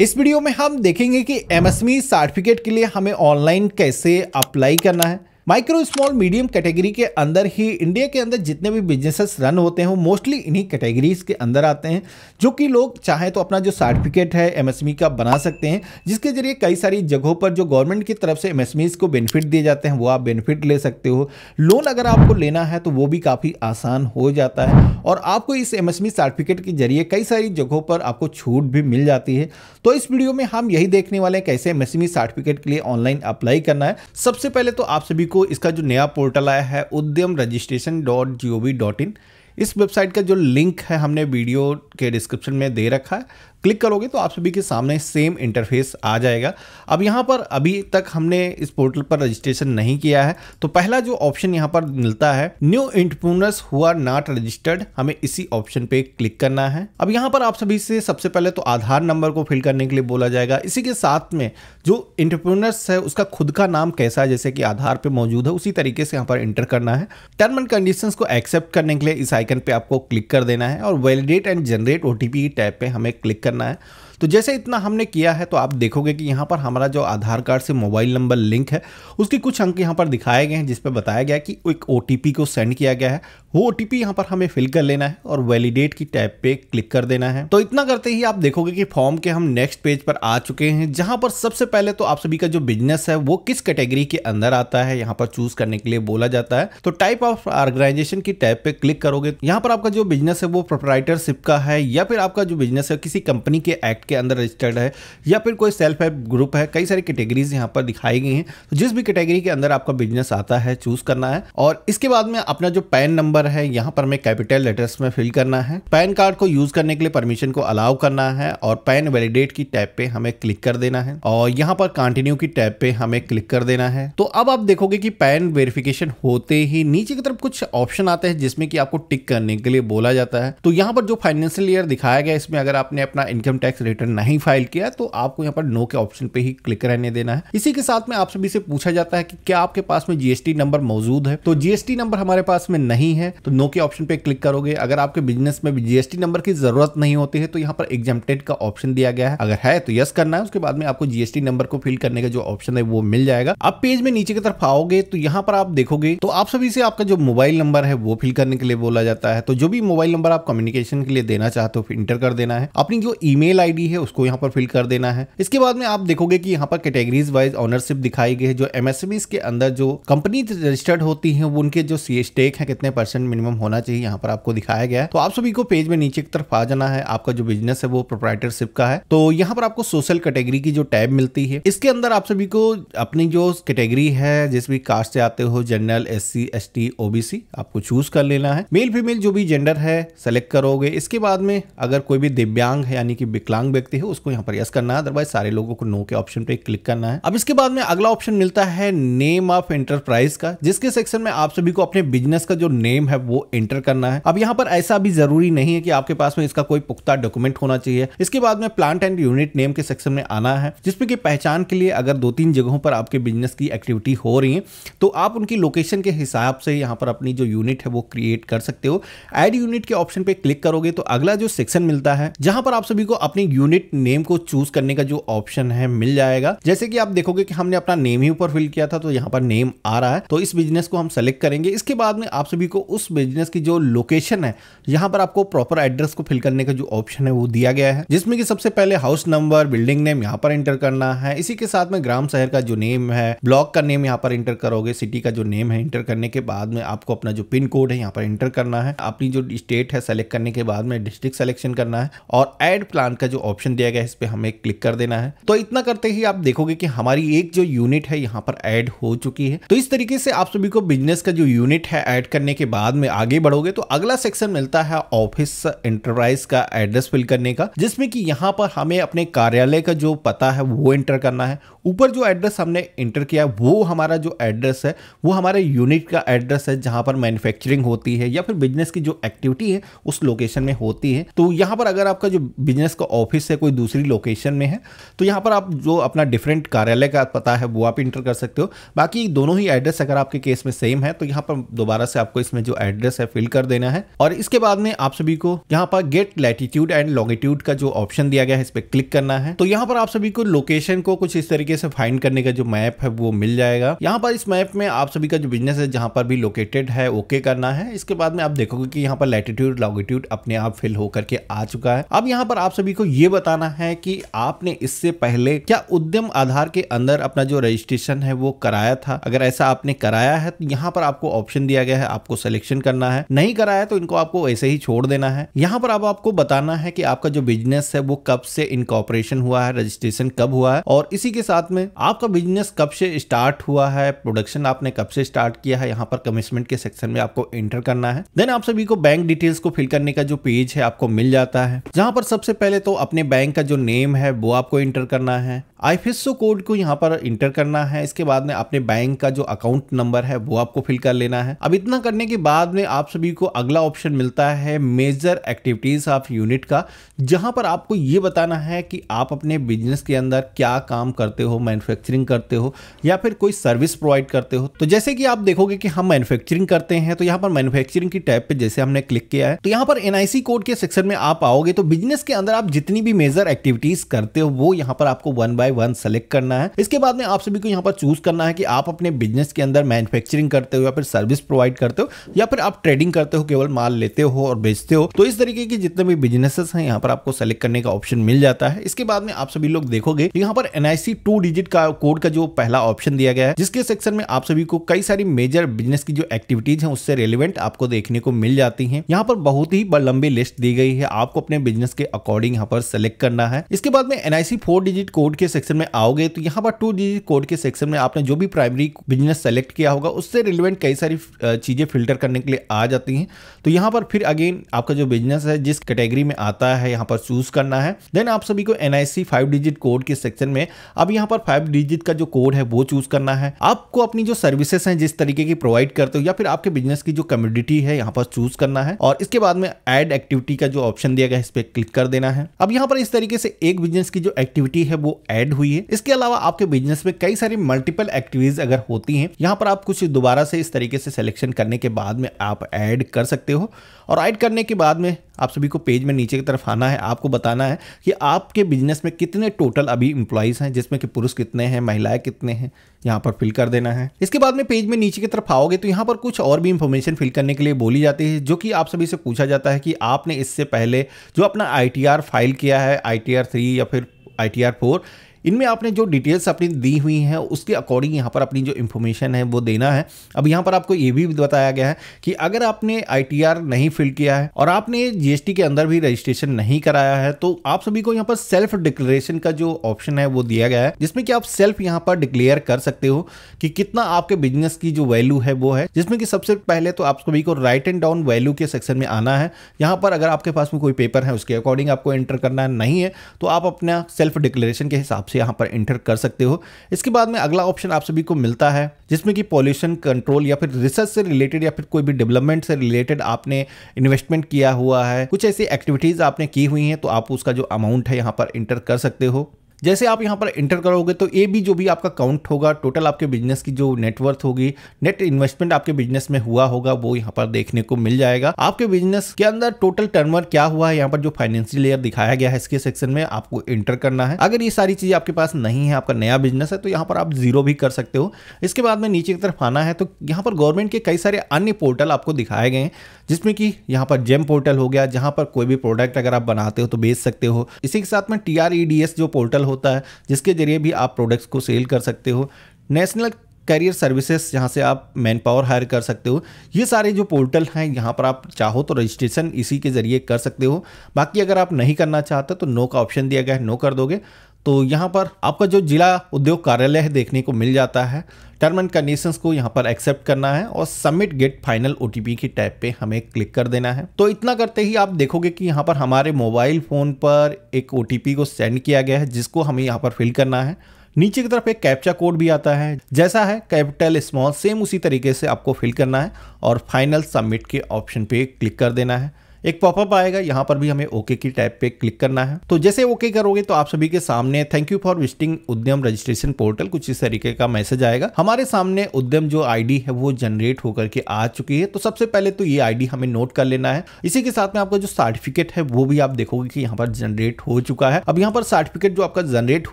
इस वीडियो में हम देखेंगे कि एमएसएमई सर्टिफिकेट e के लिए हमें ऑनलाइन कैसे अप्लाई करना है माइक्रो स्मॉल मीडियम कैटेगरी के अंदर ही इंडिया के अंदर जितने भी बिजनेसेस रन होते हैं वो मोस्टली इन्हीं कैटेगरीज के अंदर आते हैं जो कि लोग चाहे तो अपना जो सर्टिफिकेट है एमएसएमई e का बना सकते हैं जिसके जरिए कई सारी जगहों पर जो गवर्नमेंट की तरफ से एमएसएमईज को बेनिफिट दिए जाते हैं वो आप बेनिफिट ले सकते हो लोन अगर आपको लेना है तो वो भी काफ़ी आसान हो जाता है और आपको इस एम सर्टिफिकेट e के जरिए कई सारी जगहों पर आपको छूट भी मिल जाती है तो इस वीडियो में हम यही देखने वाले हैं कैसे एम सर्टिफिकेट e के लिए ऑनलाइन अप्लाई करना है सबसे पहले तो आप सभी को इसका जो नया पोर्टल आया है Udyam registration dot G O V dot in इस वेबसाइट का जो लिंक है हमने वीडियो के डिस्क्रिप्शन में दे रखा है क्लिक करोगे तो आप सभी के सामने सेम इंटरफेस आ जाएगा अब यहाँ पर अभी तक हमने इस पोर्टल पर रजिस्ट्रेशन नहीं किया है तो पहला जो ऑप्शन यहाँ पर मिलता है new entrepreneurs who are not registered हमें इसी ऑप्शन पे क्लिक करना है अब यहाँ पर आप सभी से सबसे पहले तो आधार नंबर को फिल करने के लिए बोला जाएगा इसी के साथ में जो इंटरप्रूनर्स है उसका खुद का नाम कैसा है जैसे कि आधार पर मौजूद है उसी तरीके से यहाँ पर इंटर करना है टर्म एंड कंडीशन को एक्सेप्ट करने के लिए इस आई आइकन पे आपको क्लिक कर देना है और validate and generate O T tab पे हमें क्लिक करना है तो जैसे इतना हमने किया है तो आप देखोगे कि यहाँ पर हमारा जो आधार कार्ड से मोबाइल नंबर लिंक है उसके कुछ अंक यहाँ पर दिखाए गए हैं जिसपे बताया गया कि एक ओ को सेंड किया गया है वो ओ टी यहाँ पर हमें फिल कर लेना है और वैलिडेट की टैब पे क्लिक कर देना है तो इतना करते ही आप देखोगे कि फॉर्म के हम नेक्स्ट पेज पर आ चुके हैं जहां पर सबसे पहले तो आप सभी का जो बिजनेस है वो किस कैटेगरी के अंदर आता है यहाँ पर चूज करने के लिए बोला जाता है तो टाइप ऑफ ऑर्गेनाइजेशन की टैब पे क्लिक करोगे यहाँ पर आपका जो बिजनेस है वो प्रोपराइटरशिप का है या फिर आपका जो बिजनेस है किसी कंपनी के एक्ट के अंदर रजिस्टर्ड है या फिर कोई सेल्फ हेल्प ग्रुप है कई सारी कैटेगरीज यहाँ पर दिखाई गई हैं तो जिस भी कैटेगरी के अंदर आपका बिजनेस आता है चूज करना है और इसके बाद में अपना जो पैन नंबर है यहाँ पर हमें कैपिटल लेटर्स में फिल करना है पैन कार्ड को यूज करने के लिए परमिशन को अलाउ करना है और पैन वैलिडेट की टैब पे हमें क्लिक कर देना है और यहाँ पर कंटिन्यू की टैब पे हमें क्लिक कर देना है तो अब आप देखोगे कि पैन वेरिफिकेशन होते ही नीचे की तरफ कुछ ऑप्शन आते हैं जिसमें कि आपको टिक करने के लिए बोला जाता है तो यहाँ पर जो फाइनेंशियल ईयर दिखाया गया इसमें अगर आपने अपना इनकम टैक्स रिटर्न रिटर्न नहीं फाइल किया तो आपको यहाँ पर नो के ऑप्शन पे ही क्लिक रहने देना है इसी के साथ में आप सभी से पूछा जाता है कि क्या आपके पास में जीएसटी नंबर मौजूद है तो जीएसटी नंबर हमारे पास में नहीं है तो नो के ऑप्शन पे क्लिक करोगे अगर आपके बिजनेस में जीएसटी नंबर की जरूरत नहीं होती है तो यहाँ पर एग्जामटेड का ऑप्शन दिया गया है अगर है तो यस करना है उसके बाद में आपको जीएसटी नंबर को फिल करने का जो ऑप्शन है वो मिल जाएगा आप पेज में नीचे की तरफ आओगे तो यहाँ पर आप देखोगे तो आप सभी से आपका जो मोबाइल नंबर है वो फिल करने के लिए बोला जाता है तो जो भी मोबाइल नंबर आप कम्युनिकेशन के लिए देना चाहते हो इंटर कर देना है अपनी जो ईमेल आईडी है उसको यहाँ पर फिल कर देना है इसके बाद में आप देखोगे कि यहाँ पर कैटेगरीज वाइज ऑनरशिप दिखाई गई है जो एमएसएमईज e के अंदर जो कंपनी रजिस्टर्ड होती है उनके जो सी स्टेक है कितने परसेंट मिनिमम होना चाहिए यहाँ पर आपको दिखाया गया है तो आप सभी को पेज में नीचे की तरफ आ जाना है आपका जो बिजनेस है वो प्रोप्राइटरशिप का है तो यहाँ पर आपको सोशल कैटेगरी की जो टैब मिलती है इसके अंदर आप सभी को अपनी जो कैटेगरी है जिस भी कास्ट से आते हो general S C S T OBC आपको चूज कर लेना है मेल फीमेल जो भी जेंडर है सेलेक्ट करोगे इसके बाद में अगर कोई भी दिव्यांग है यानी कि विकलांग व्यक्ति है उसको यहाँ पर यस करना है अदरवाइज सारे लोगों को नो के ऑप्शन पे क्लिक करना है अब इसके बाद में अगला ऑप्शन मिलता है नेम ऑफ एंटरप्राइज का जिसके सेक्शन में आप सभी को अपने बिजनेस का जो नेम है वो एंटर करना है अब यहाँ पर ऐसा भी जरूरी नहीं है कि आपके पास में इसका कोई पुख्ता डॉक्यूमेंट होना चाहिए इसके बाद में प्लांट एंड यूनिट नेम के सेक्शन में आना है जिसमें कि पहचान के लिए अगर दो तीन जगहों पर आपके बिजनेस की एक्टिविटी हो रही है तो आप उनकी लोकेशन के हिसाब से यहाँ पर अपनी जो यूनिट है वो क्रिएट कर सकते हो एड यूनिट के ऑप्शन पे क्लिक करोगे तो अगला जो सेक्शन मिलता है जहां पर आप सभी को अपनी यूनिट नेम को चूज करने का जो ऑप्शन है मिल जाएगा जैसे कि आप देखोगे कि हमने अपना नेम ही ऊपर फिल किया था तो यहाँ पर नेम आ रहा है तो इस बिजनेस को हम सेलेक्ट करेंगे इसके बाद में आप सभी को उस बिजनेस की जो लोकेशन है यहाँ पर आपको प्रॉपर एड्रेस को फिल करने का जो ऑप्शन है वो दिया गया है जिसमें कि सबसे पहले हाउस नंबर बिल्डिंग नेम यहाँ पर एंटर करना है इसी के साथ में ग्राम शहर का जो नेम है ब्लॉक का नेम यहाँ पर एंटर करोगे सिटी का जो नेम है एंटर करने के बाद में आपको अपना जो पिन कोड है यहाँ पर एंटर करना है अपनी जो स्टेट है सेलेक्ट करने के बाद में डिस्ट्रिक्ट सेलेक्शन करना है और एड प्लान का जो ऑप्शन ऑप्शन दिया गया है इस पर हमें क्लिक कर देना है तो इतना करते ही आप देखोगे कि हमारी एक जो यूनिट है यहाँ पर ऐड हो चुकी है तो इस तरीके से आप सभी को बिजनेस का जो यूनिट है ऐड करने के बाद में आगे बढ़ोगे तो अगला सेक्शन मिलता है ऑफिस एंटरप्राइज का एड्रेस फिल करने का जिसमें कि यहाँ पर हमें अपने कार्यालय का जो पता है वो एंटर करना है ऊपर जो एड्रेस हमने एंटर किया है वो हमारा जो एड्रेस है वो हमारे यूनिट का एड्रेस है जहाँ पर मैन्युफैक्चरिंग होती है या फिर बिजनेस की जो एक्टिविटी है उस लोकेशन में होती है तो यहाँ पर अगर आपका जो बिजनेस का ऑफिस ऑफिस से कोई दूसरी लोकेशन में है तो यहाँ पर आप जो अपना डिफरेंट कार्यालय का पता है वो आप इंटर कर सकते हो बाकी दोनों ही एड्रेस अगर आपके केस में सेम है तो यहाँ पर दोबारा से आपको इसमें जो एड्रेस है फिल कर देना है और इसके बाद में आप सभी को यहाँ पर गेट लैटिट्यूड एंड लॉन्गिट्यूड का जो ऑप्शन दिया गया है इस पर क्लिक करना है तो यहाँ पर आप सभी को लोकेशन को कुछ इस तरीके से फाइंड करने का जो मैप है वो मिल जाएगा यहाँ पर इस मैप में आप सभी का जो बिजनेस है जहाँ पर भी लोकेटेड है ओके करना है इसके बाद में आप देखोगे कि यहाँ पर लैटिट्यूड लॉन्गिट्यूड अपने आप फिल होकर के आ चुका है अब यहाँ पर आप सभी को ये बताना है कि आपने इससे पहले क्या उद्यम आधार के अंदर अपना जो रजिस्ट्रेशन है वो कराया था अगर ऐसा आपने कराया है तो यहाँ पर आपको ऑप्शन दिया गया है आपको सिलेक्शन करना है नहीं कराया तो इनको आपको ऐसे ही छोड़ देना है यहाँ पर अब आपको बताना है कि आपका जो बिजनेस है वो कब से इनकॉपरेशन हुआ है रजिस्ट्रेशन कब हुआ है और इसी के साथ में आपका बिजनेस कब से स्टार्ट हुआ है प्रोडक्शन आपने कब से स्टार्ट किया है यहाँ पर कमिशमेंट के सेक्शन में आपको एंटर करना है देन आप सभी को बैंक डिटेल्स को फिल करने का जो पेज है आपको मिल जाता है जहाँ पर सबसे पहले तो अपने अपने बैंक का जो नेम है वो आपको इंटर करना है आईफेसो कोड को यहाँ पर इंटर करना है इसके बाद में अपने बैंक का जो अकाउंट नंबर है वो आपको फिल कर लेना है अब इतना करने के बाद में आप सभी को अगला ऑप्शन मिलता है मेजर एक्टिविटीज ऑफ यूनिट का जहां पर आपको ये बताना है कि आप अपने बिजनेस के अंदर क्या काम करते हो मैन्युफैक्चरिंग करते हो या फिर कोई सर्विस प्रोवाइड करते हो तो जैसे कि आप देखोगे कि हम मैन्युफैक्चरिंग करते हैं तो यहाँ पर मैन्युफैक्चरिंग की टैब पे जैसे हमने क्लिक किया है तो यहाँ पर एनआईसी कोड के सेक्शन में आप आओगे तो बिजनेस के अंदर आप जितनी भी मेजर एक्टिविटीज करते हो वो यहाँ पर आपको वन बाय वन सेलेक्ट करना है इसके बाद में आप सभी को यहाँ पर चूज करना है कि आप अपने बिजनेस के अंदर मैन्युफैक्चरिंग करते हो या फिर सर्विस प्रोवाइड करते हो या फिर आप ट्रेडिंग करते हो केवल माल लेते हो और बेचते हो तो इस तरीके के जितने भी बिजनेसेस हैं यहाँ पर आपको सेलेक्ट करने का ऑप्शन मिल जाता है इसके बाद में आप सभी लोग देखोगे यहाँ पर एनआईसी टू डिजिट का कोड का जो पहला ऑप्शन दिया गया है जिसके सेक्शन में आप सभी को कई सारी मेजर बिजनेस की जो एक्टिविटीज है उससे रिलेवेंट आपको देखने को मिल जाती है यहाँ पर बहुत ही लंबी लिस्ट दी गई है आपको अपने बिजनेस के अकॉर्डिंग यहाँ पर सेलेक्ट करना है इसके बाद में एनआईसी फोर डिजिट कोड के सेक्शन में आओगे तो यहाँ पर टू डिजिट कोड के सेक्शन में आपने जो भी प्राइमरी बिजनेस सेलेक्ट किया होगा उससे रिलेवेंट कई सारी चीजें फिल्टर करने के लिए आ जाती हैं तो यहाँ पर फिर अगेन आपका जो बिजनेस है जिस कैटेगरी में आता है यहाँ पर चूज करना है देन आप सभी को एनआईसी फाइव डिजिट कोड के सेक्शन में अब यहाँ पर फाइव डिजिट का जो कोड है वो चूज करना है आपको अपनी जो सर्विसेस हैं जिस तरीके की प्रोवाइड करते हो या फिर आपके बिजनेस की जो कम्युनिटी है यहाँ पर चूज करना है और इसके बाद में एड एक्टिविटी का जो ऑप्शन दिया गया है इस पर क्लिक कर देना है अब यहाँ यहाँ पर इस तरीके से एक बिजनेस की जो एक्टिविटी है वो एड हुई है इसके अलावा आपके बिजनेस में कई सारी मल्टीपल एक्टिविटीज अगर होती हैं यहाँ पर आप कुछ दोबारा से इस तरीके से सिलेक्शन करने के बाद में आप ऐड कर सकते हो और ऐड करने के बाद में आप सभी को पेज में नीचे की तरफ आना है आपको बताना है कि आपके बिजनेस में कितने टोटल अभी इंप्लॉयज़ हैं जिसमें कि पुरुष कितने हैं महिलाएं कितने हैं यहाँ पर फिल कर देना है इसके बाद में पेज में नीचे की तरफ आओगे तो यहाँ पर कुछ और भी इंफॉर्मेशन फिल करने के लिए बोली जाती है जो कि आप सभी से पूछा जाता है कि आपने इससे पहले जो अपना आई फाइल किया है आई टी या फिर आई टी आर फोर इनमें आपने जो डिटेल्स अपनी दी हुई हैं उसके अकॉर्डिंग यहाँ पर अपनी जो इन्फॉर्मेशन है वो देना है अब यहाँ पर आपको ये भी बताया गया है कि अगर आपने आई नहीं फिल किया है और आपने जीएसटी के अंदर भी रजिस्ट्रेशन नहीं कराया है तो आप सभी को यहाँ पर सेल्फ डिक्लेरेशन का जो ऑप्शन है वो दिया गया है जिसमें कि आप सेल्फ यहाँ पर डिक्लेयर कर सकते हो कि कितना आपके बिजनेस की जो वैल्यू है वो है जिसमें कि सबसे पहले तो आप सभी को राइट एंड डाउन वैल्यू के सेक्शन में आना है यहाँ पर अगर आपके पास में कोई पेपर है उसके अकॉर्डिंग आपको एंटर करना नहीं है तो आप अपना सेल्फ डिक्लेरेशन के हिसाब से यहाँ पर इंटर कर सकते हो इसके बाद में अगला ऑप्शन आप सभी को मिलता है जिसमें कि पॉल्यूशन कंट्रोल या फिर रिसर्च से रिलेटेड या फिर कोई भी डेवलपमेंट से रिलेटेड आपने इन्वेस्टमेंट किया हुआ है कुछ ऐसी एक्टिविटीज़ आपने की हुई हैं तो आप उसका जो अमाउंट है यहाँ पर इंटर कर सकते हो जैसे आप यहाँ पर एंटर करोगे तो ए बी जो भी आपका काउंट होगा टोटल आपके बिजनेस की जो नेटवर्थ होगी नेट इन्वेस्टमेंट आपके बिजनेस में हुआ होगा वो यहाँ पर देखने को मिल जाएगा आपके बिजनेस के अंदर टोटल टर्नवर क्या हुआ है यहाँ पर जो फाइनेंशियल ईयर दिखाया गया है इसके सेक्शन में आपको एंटर करना है अगर ये सारी चीजें आपके पास नहीं है आपका नया बिजनेस है तो यहाँ पर आप जीरो भी कर सकते हो इसके बाद में नीचे की तरफ आना है तो यहाँ पर गवर्नमेंट के कई सारे अन्य पोर्टल आपको दिखाए गए हैं जिसमें कि यहाँ पर जेम पोर्टल हो गया जहाँ पर कोई भी प्रोडक्ट अगर आप बनाते हो तो बेच सकते हो इसी के साथ में टी e जो पोर्टल होता है जिसके ज़रिए भी आप प्रोडक्ट्स को सेल कर सकते हो नेशनल करियर सर्विसेज यहाँ से आप मैन पावर हायर कर सकते हो ये सारे जो पोर्टल हैं यहाँ पर आप चाहो तो रजिस्ट्रेशन इसी के ज़रिए कर सकते हो बाकी अगर आप नहीं करना चाहते तो नो का ऑप्शन दिया गया है नो कर दोगे तो यहाँ पर आपका जो जिला उद्योग कार्यालय है देखने को मिल जाता है टर्म एंड कंडीशन को यहाँ पर एक्सेप्ट करना है और सबमिट गेट फाइनल ओ की टैब पे हमें क्लिक कर देना है तो इतना करते ही आप देखोगे कि यहाँ पर हमारे मोबाइल फ़ोन पर एक ओ को सेंड किया गया है जिसको हमें यहाँ पर फिल करना है नीचे की तरफ एक कैप्चा कोड भी आता है जैसा है कैपिटल स्मॉल सेम उसी तरीके से आपको फिल करना है और फाइनल सबमिट के ऑप्शन पे क्लिक कर देना है एक पॉपअप आएगा यहाँ पर भी हमें ओके की टैब पे क्लिक करना है तो जैसे ओके करोगे तो आप सभी के सामने thank you for visiting Udyam registration portal कुछ इस तरीके का मैसेज आएगा हमारे सामने उद्यम जो आईडी है वो जनरेट होकर के आ चुकी है तो सबसे पहले तो ये आईडी हमें नोट कर लेना है इसी के साथ में आपका जो सर्टिफिकेट है वो भी आप देखोगे की यहाँ पर जनरेट हो चुका है अब यहाँ पर सर्टिफिकेट जो आपका जनरेट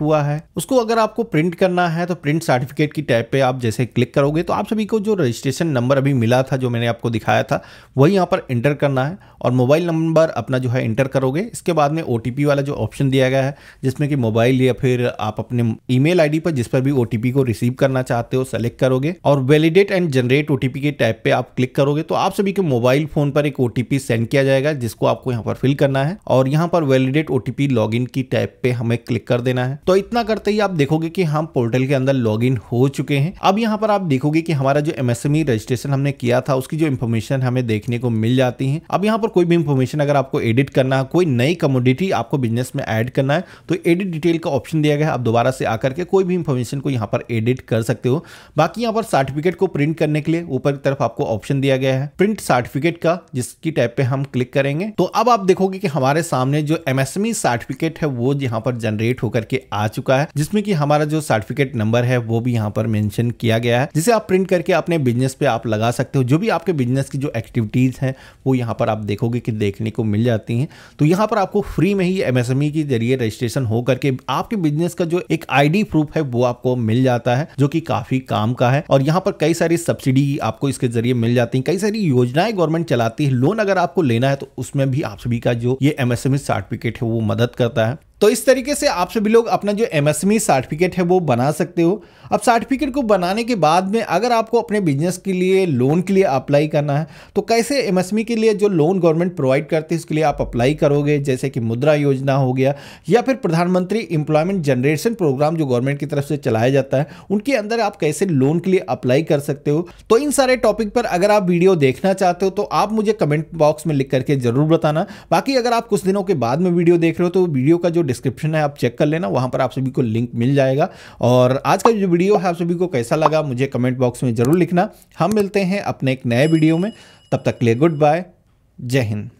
हुआ है उसको अगर आपको प्रिंट करना है तो प्रिंट सर्टिफिकेट की टैब पे आप जैसे क्लिक करोगे तो आप सभी को जो रजिस्ट्रेशन नंबर अभी मिला था जो मैंने आपको दिखाया था वही यहाँ पर एंटर करना है और मोबाइल नंबर अपना जो है इंटर करोगे इसके बाद में ओ वाला जो ऑप्शन दिया गया है जिसमें कि मोबाइल या फिर आप अपने ईमेल आईडी पर जिस पर भी ओ को रिसीव करना चाहते हो सेलेक्ट करोगे और वैलिडेट एंड जनरेट ओ के टैब पे आप क्लिक करोगे तो आप सभी के मोबाइल फोन पर एक ओ सेंड किया जाएगा जिसको आपको यहाँ पर फिल करना है और यहाँ पर वैलिडेट ओ लॉग की टैब पे हमें क्लिक कर देना है तो इतना करते ही आप देखोगे कि हम पोर्टल के अंदर लॉग हो चुके हैं अब यहाँ पर आप देखोगे कि हमारा जो एमएसएमई रजिस्ट्रेशन e हमने किया था उसकी जो इन्फॉर्मेशन हमें देखने को मिल जाती है अब यहाँ पर कोई कोई भी इंफॉर्मेशन अगर आपको एडिट करना है कोई नई कमोडिटी आपको बिजनेस में ऐड करना है तो एडिट डिटेल का ऑप्शन दिया गया है आप दोबारा से आकर के कोई भी इंफॉर्मेशन को यहाँ पर एडिट कर सकते हो बाकी यहाँ पर सर्टिफिकेट को प्रिंट करने के लिए ऊपर की तरफ आपको ऑप्शन दिया गया है प्रिंट सर्टिफिकेट का जिसकी टाइप पे हम क्लिक करेंगे तो अब आप देखोगे कि हमारे सामने जो एमएसएमई सर्टिफिकेट e है वो यहाँ पर जनरेट होकर के आ चुका है जिसमें कि हमारा जो सर्टिफिकेट नंबर है वो भी यहाँ पर मेंशन किया गया है जिसे आप प्रिंट करके अपने बिजनेस पे आप लगा सकते हो जो भी आपके बिजनेस की जो एक्टिविटीज हैं वो यहाँ पर आप देखोगे लोगे कि देखने को मिल जाती हैं तो यहाँ पर आपको फ्री में ही एमएसएमई e के जरिए रजिस्ट्रेशन हो करके आपके बिजनेस का जो एक आईडी प्रूफ है वो आपको मिल जाता है जो कि काफी काम का है और यहाँ पर कई सारी सब्सिडी आपको इसके जरिए मिल जाती है कई सारी योजनाएं गवर्नमेंट चलाती है लोन अगर आपको लेना है तो उसमें भी आप सभी का जो ये एमएसएमई सर्टिफिकेट e है वो मदद करता है तो इस तरीके से आप सभी लोग अपना जो एम सर्टिफिकेट e है वो बना सकते हो अब सर्टिफिकेट को बनाने के बाद में अगर आपको अपने बिजनेस के लिए लोन के लिए अप्लाई करना है तो कैसे एम e के लिए जो लोन गवर्नमेंट प्रोवाइड करती है उसके लिए आप अप्लाई करोगे जैसे कि मुद्रा योजना हो गया या फिर प्रधानमंत्री एम्प्लॉयमेंट जनरेशन प्रोग्राम जो गवर्नमेंट की तरफ से चलाया जाता है उनके अंदर आप कैसे लोन के लिए अप्लाई कर सकते हो तो इन सारे टॉपिक पर अगर आप वीडियो देखना चाहते हो तो आप मुझे कमेंट बॉक्स में लिख करके जरूर बताना बाकी अगर आप कुछ दिनों के बाद में वीडियो देख रहे हो तो वीडियो का जो डिस्क्रिप्शन है आप चेक कर लेना वहाँ पर आप सभी को लिंक मिल जाएगा और आज का जो वीडियो है आप सभी को कैसा लगा मुझे कमेंट बॉक्स में ज़रूर लिखना हम मिलते हैं अपने एक नए वीडियो में तब तक ले गुड बाय जय हिंद